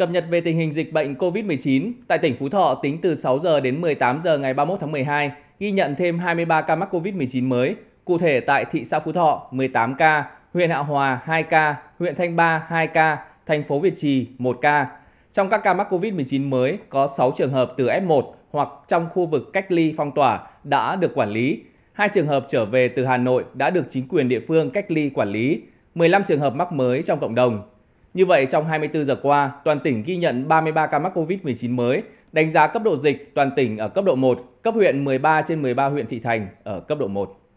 Cập nhật về tình hình dịch bệnh COVID-19, tại tỉnh Phú Thọ tính từ 6 giờ đến 18 giờ ngày 31 tháng 12 ghi nhận thêm 23 ca mắc COVID-19 mới, cụ thể tại thị xã Phú Thọ 18 ca, huyện Hạ Hòa 2 ca, huyện Thanh Ba 2 ca, thành phố Việt Trì 1 ca. Trong các ca mắc COVID-19 mới có 6 trường hợp từ F1 hoặc trong khu vực cách ly phong tỏa đã được quản lý. 2 trường hợp trở về từ Hà Nội đã được chính quyền địa phương cách ly quản lý. 15 trường hợp mắc mới trong cộng đồng như vậy, trong 24 giờ qua, toàn tỉnh ghi nhận 33 ca mắc COVID-19 mới, đánh giá cấp độ dịch toàn tỉnh ở cấp độ 1, cấp huyện 13 trên 13 huyện thị thành ở cấp độ 1.